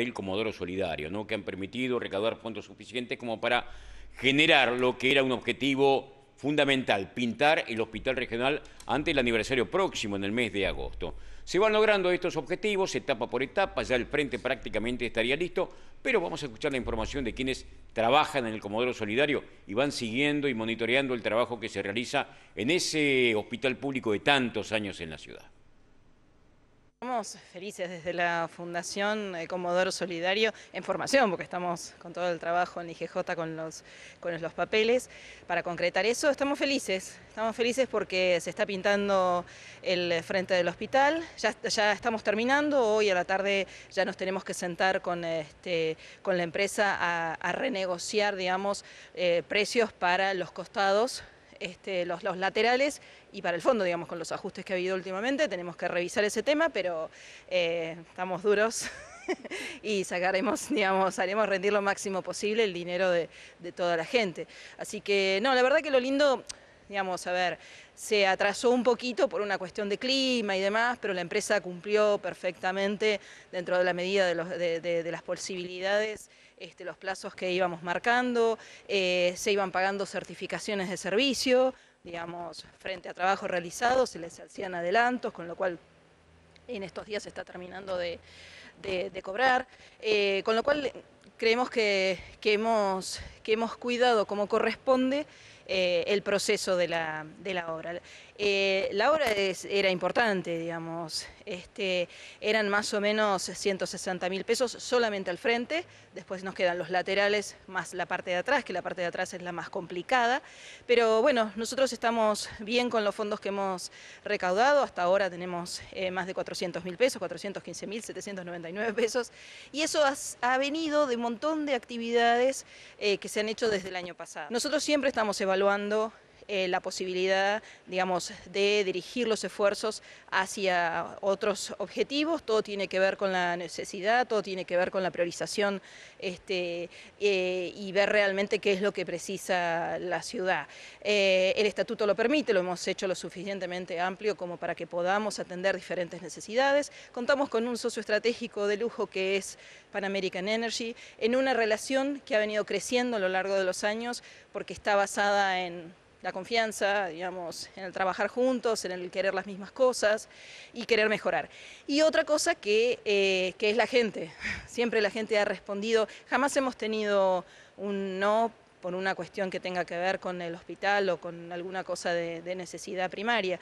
el Comodoro Solidario, ¿no? que han permitido recaudar fondos suficientes como para generar lo que era un objetivo fundamental, pintar el hospital regional ante el aniversario próximo, en el mes de agosto. Se van logrando estos objetivos, etapa por etapa, ya el frente prácticamente estaría listo, pero vamos a escuchar la información de quienes trabajan en el Comodoro Solidario y van siguiendo y monitoreando el trabajo que se realiza en ese hospital público de tantos años en la ciudad. Estamos felices desde la Fundación eh, Comodoro Solidario en formación, porque estamos con todo el trabajo en IGJ con los, con los papeles. Para concretar eso, estamos felices. Estamos felices porque se está pintando el frente del hospital. Ya, ya estamos terminando. Hoy a la tarde ya nos tenemos que sentar con, este, con la empresa a, renegociar, digamos, eh, precios para los costados este, los, los, laterales y para el fondo, digamos, con los ajustes que ha habido últimamente, tenemos que revisar ese tema, pero eh, estamos duros y sacaremos, digamos, haremos rendir lo máximo posible el dinero de, toda la gente. Así que, no, la verdad que lo lindo digamos, a ver, se atrasó un poquito por una cuestión de clima y demás, pero la empresa cumplió perfectamente dentro de la medida de, los, las posibilidades. Este, los plazos que íbamos marcando, eh, se iban pagando certificaciones de servicio, digamos, frente a trabajos realizados, se les hacían adelantos, con lo cual en estos días se está terminando de, cobrar, eh, con lo cual creemos que, que hemos que hemos cuidado como corresponde eh, el proceso de la, de la obra. Eh, la obra era importante, digamos, este, eran más o menos 160 mil pesos solamente al frente, después nos quedan los laterales más la parte de atrás, que la parte de atrás es la más complicada, pero bueno, nosotros estamos bien con los fondos que hemos recaudado, hasta ahora tenemos eh, más de 400 mil pesos, 415 mil 799 pesos, y eso ha venido de un montón de actividades que se se han hecho desde el año pasado. Nosotros siempre estamos evaluando eh, la posibilidad, digamos, de dirigir los esfuerzos hacia otros objetivos. Todo tiene que ver con la necesidad, todo tiene que ver con la priorización este, eh, y ver realmente qué es lo que precisa la ciudad. Eh, el estatuto lo permite, lo hemos hecho lo suficientemente amplio como para que podamos atender diferentes necesidades. Contamos con un socio estratégico de lujo que es Pan American Energy, en una relación que ha venido creciendo a lo largo de los años porque está basada en la confianza, digamos, en el trabajar juntos, en el querer las mismas cosas y querer mejorar. Y otra cosa que, eh, es la gente. Siempre la gente ha respondido, jamás hemos tenido un no por una cuestión que tenga que ver con el hospital o con alguna cosa de necesidad primaria.